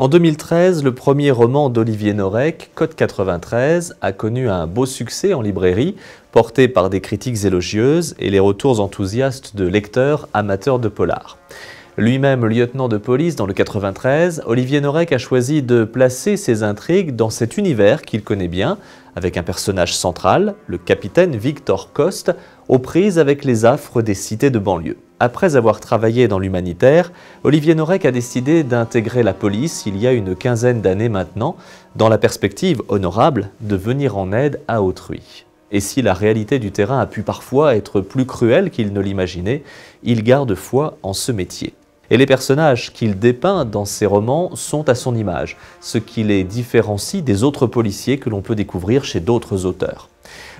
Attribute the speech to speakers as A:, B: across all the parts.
A: En 2013, le premier roman d'Olivier Norek, Code 93, a connu un beau succès en librairie, porté par des critiques élogieuses et les retours enthousiastes de lecteurs amateurs de polar. Lui-même lieutenant de police dans le 93, Olivier Norek a choisi de placer ses intrigues dans cet univers qu'il connaît bien, avec un personnage central, le capitaine Victor Coste, aux prises avec les affres des cités de banlieue. Après avoir travaillé dans l'humanitaire, Olivier Norek a décidé d'intégrer la police il y a une quinzaine d'années maintenant, dans la perspective honorable de venir en aide à autrui. Et si la réalité du terrain a pu parfois être plus cruelle qu'il ne l'imaginait, il garde foi en ce métier. Et les personnages qu'il dépeint dans ses romans sont à son image, ce qui les différencie des autres policiers que l'on peut découvrir chez d'autres auteurs.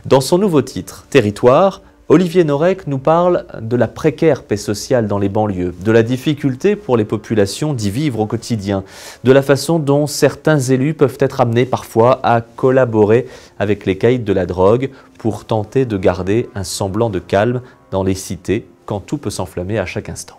A: Dans son nouveau titre, Territoire, Olivier Norek nous parle de la précaire paix sociale dans les banlieues, de la difficulté pour les populations d'y vivre au quotidien, de la façon dont certains élus peuvent être amenés parfois à collaborer avec les caïds de la drogue pour tenter de garder un semblant de calme dans les cités quand tout peut s'enflammer à chaque instant.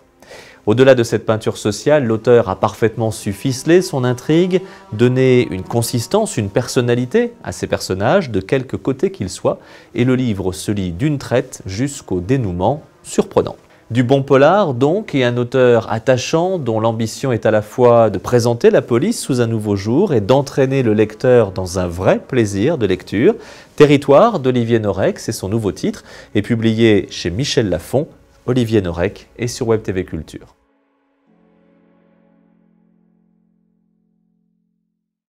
A: Au-delà de cette peinture sociale, l'auteur a parfaitement su ficeler son intrigue, donner une consistance, une personnalité à ses personnages, de quelque côté qu'ils soient, et le livre se lit d'une traite jusqu'au dénouement surprenant. Du bon polar, donc, et un auteur attachant dont l'ambition est à la fois de présenter la police sous un nouveau jour et d'entraîner le lecteur dans un vrai plaisir de lecture. Territoire d'Olivier Norex c'est son nouveau titre, est publié chez Michel Lafon Olivier Norek et sur Web TV Culture.